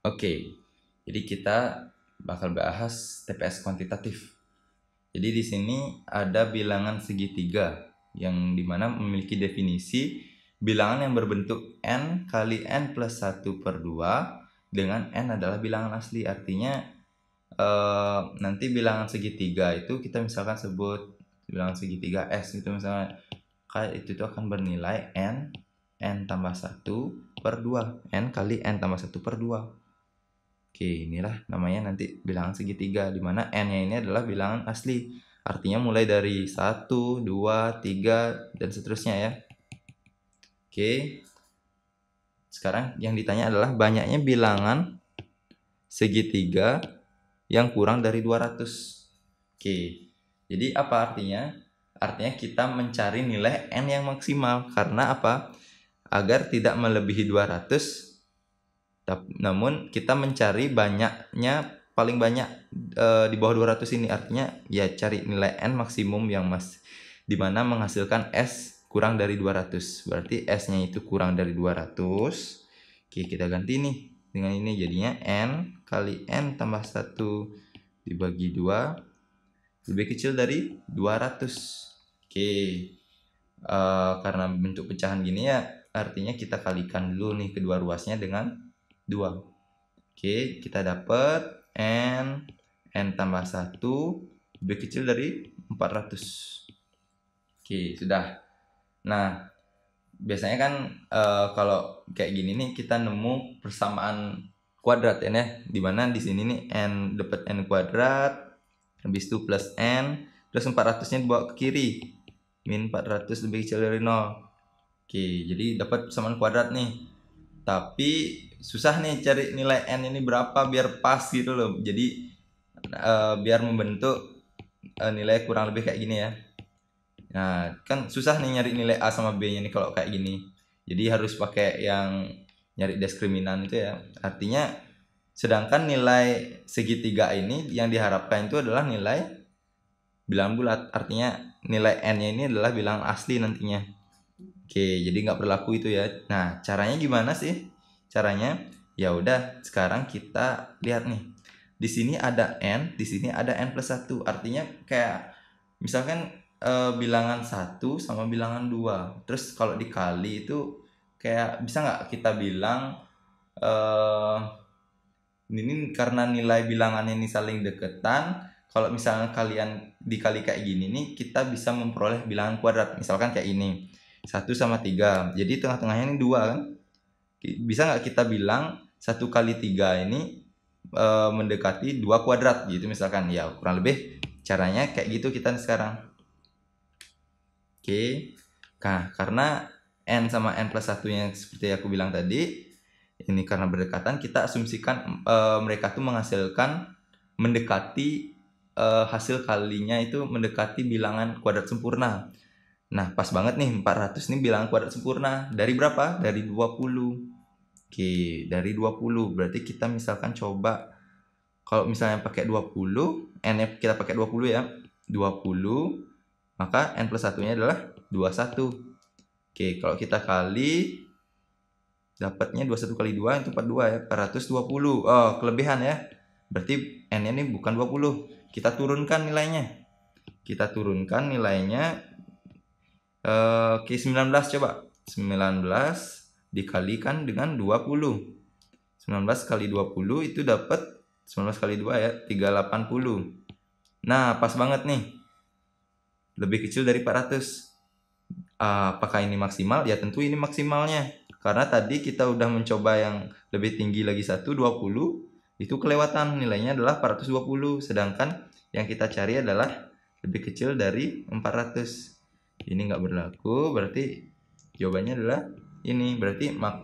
Oke, okay. jadi kita bakal bahas TPS kuantitatif. Jadi di sini ada bilangan segitiga yang dimana memiliki definisi bilangan yang berbentuk n kali n plus 1 per 2 dengan n adalah bilangan asli. Artinya eh, nanti bilangan segitiga itu kita misalkan sebut bilangan segitiga s itu misalnya kayak itu tuh akan bernilai n n tambah 1 per 2 n kali n tambah 1 per 2 Oke, inilah namanya nanti bilangan segitiga di mana n-nya ini adalah bilangan asli. Artinya mulai dari 1, 2, 3 dan seterusnya ya. Oke. Sekarang yang ditanya adalah banyaknya bilangan segitiga yang kurang dari 200. Oke. Jadi apa artinya? Artinya kita mencari nilai n yang maksimal karena apa? Agar tidak melebihi 200 namun kita mencari banyaknya paling banyak e, di bawah 200 ini artinya ya cari nilai n maksimum yang mas dimana menghasilkan s kurang dari 200 berarti s nya itu kurang dari 200 oke kita ganti nih dengan ini jadinya n kali n tambah 1 dibagi 2 lebih kecil dari 200 oke e, karena bentuk pecahan gini ya artinya kita kalikan dulu nih kedua ruasnya dengan 2. Oke, kita dapat N, N tambah 1 lebih kecil dari 400. Oke, sudah. Nah, biasanya kan uh, kalau kayak gini nih kita nemu persamaan kuadrat ya, dimana di sini nih N dapat N kuadrat, habis itu plus N, plus 400-nya dibawa ke kiri. Min 400 lebih kecil dari 0. Oke, jadi dapat persamaan kuadrat nih. Tapi susah nih cari nilai n ini berapa biar pas gitu loh jadi uh, biar membentuk uh, nilai kurang lebih kayak gini ya nah kan susah nih nyari nilai a sama b nya nih kalau kayak gini jadi harus pakai yang nyari diskriminan itu ya artinya sedangkan nilai segitiga ini yang diharapkan itu adalah nilai bilangan bulat artinya nilai n nya ini adalah bilang asli nantinya oke jadi nggak berlaku itu ya nah caranya gimana sih Caranya ya udah sekarang kita lihat nih. Di sini ada n, di sini ada n plus satu Artinya kayak misalkan e, bilangan satu sama bilangan dua Terus kalau dikali itu kayak bisa nggak kita bilang e, ini karena nilai bilangannya ini saling deketan, kalau misalnya kalian dikali kayak gini nih kita bisa memperoleh bilangan kuadrat misalkan kayak ini satu sama tiga jadi tengah-tengahnya ini dua kan bisa nggak kita bilang satu kali tiga ini e, mendekati dua kuadrat gitu misalkan ya kurang lebih caranya kayak gitu kita sekarang oke okay. nah karena n sama n plus satunya seperti aku bilang tadi ini karena berdekatan kita asumsikan e, mereka tuh menghasilkan mendekati e, hasil kalinya itu mendekati bilangan kuadrat sempurna Nah, pas banget nih 400 ini bilangan kuadrat sempurna. Dari berapa? Dari 20. Oke, dari 20. Berarti kita misalkan coba kalau misalnya pakai 20, n kita pakai 20 ya. 20 maka n plus satunya adalah 21. Oke, kalau kita kali dapatnya 21 kali 2 itu 42 ya, 420. Oh, kelebihan ya. Berarti n-nya ini bukan 20. Kita turunkan nilainya. Kita turunkan nilainya Oke, eh, 19 coba. 19 dikalikan dengan 20. 19 kali 20 itu dapat 19 kali 2 ya, 380. Nah, pas banget nih. Lebih kecil dari 400. apakah ini maksimal? Ya tentu ini maksimalnya. Karena tadi kita udah mencoba yang lebih tinggi lagi 1, 20. Itu kelewatan, nilainya adalah 420. Sedangkan yang kita cari adalah lebih kecil dari 400 ini nggak berlaku berarti jawabannya adalah ini berarti mak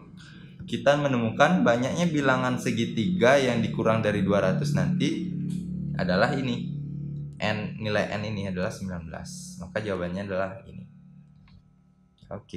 kita menemukan banyaknya bilangan segitiga yang dikurang dari 200 nanti adalah ini n nilai n ini adalah 19 maka jawabannya adalah ini oke okay.